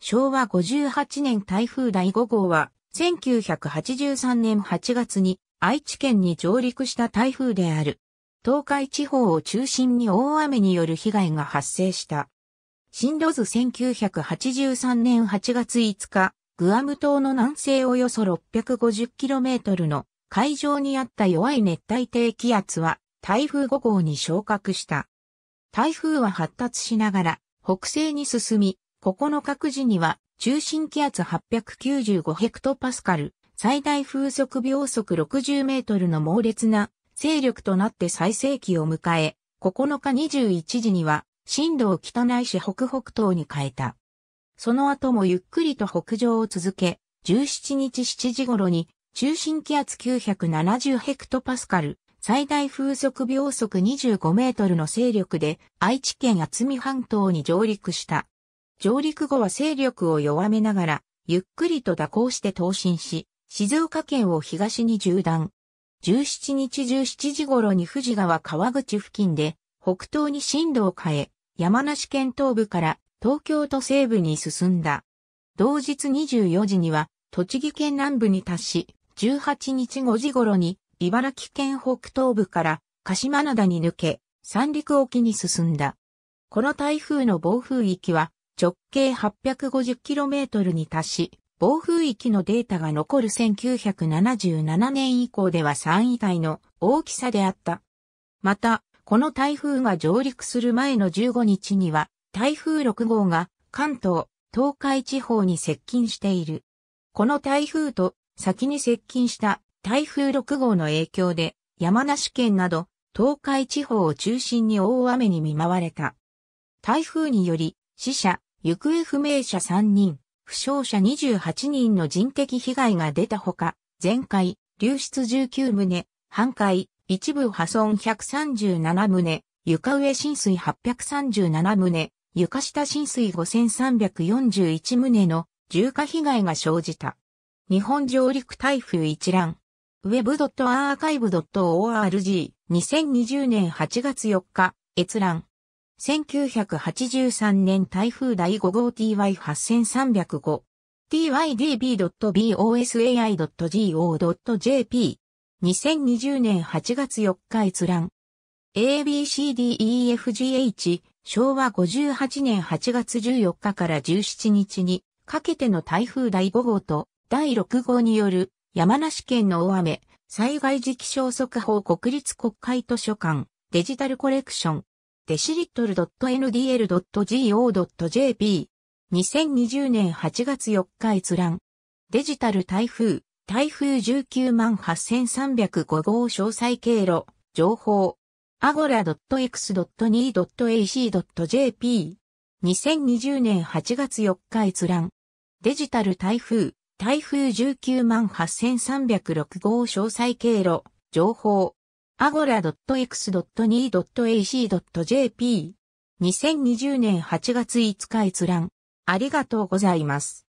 昭和58年台風第5号は、1983年8月に愛知県に上陸した台風である。東海地方を中心に大雨による被害が発生した。進路図1983年8月5日、グアム島の南西およそ 650km の海上にあった弱い熱帯低気圧は台風5号に昇格した。台風は発達しながら北西に進み、9日時には中心気圧895ヘクトパスカル、最大風速秒速60メートルの猛烈な勢力となって最盛期を迎え、9日21時には震度を北内市北北東に変えた。その後もゆっくりと北上を続け、17日7時頃に中心気圧970ヘクトパスカル、最大風速秒速25メートルの勢力で愛知県厚見半島に上陸した。上陸後は勢力を弱めながら、ゆっくりと蛇行して東進し、静岡県を東に縦断。17日17時頃に富士川川口付近で、北東に進路を変え、山梨県東部から東京都西部に進んだ。同日24時には、栃木県南部に達し、18日5時頃に、茨城県北東部から鹿島灘に抜け、三陸沖に進んだ。この台風の暴風域は、直径 850km に達し、暴風域のデータが残る1977年以降では3位体の大きさであった。また、この台風が上陸する前の15日には、台風6号が関東、東海地方に接近している。この台風と先に接近した台風6号の影響で、山梨県など東海地方を中心に大雨に見舞われた。台風により死者、行方不明者3人、負傷者28人の人的被害が出たほか、全壊、流出19棟、半壊、一部破損137棟、床上浸水837棟、床下浸水5341棟の重火被害が生じた。日本上陸台風一覧。web.archive.org2020 年8月4日閲覧。1983年台風第5号 TY8305 tydb.bosai.go.jp 2020年8月4日閲覧 abcdefgh 昭和58年8月14日から17日にかけての台風第5号と第6号による山梨県の大雨災害時期消息報国立国会図書館デジタルコレクションデシリットル n d l g o j p 2020年8月4日閲覧。デジタル台風、台風19万8305号詳細経路、情報。agora.x.2.ac.jp。2020年8月4日閲覧。デジタル台風、台風19万8306号詳細経路、情報。agora.x.2.ac.jp2020 年8月5日閲覧。ありがとうございます。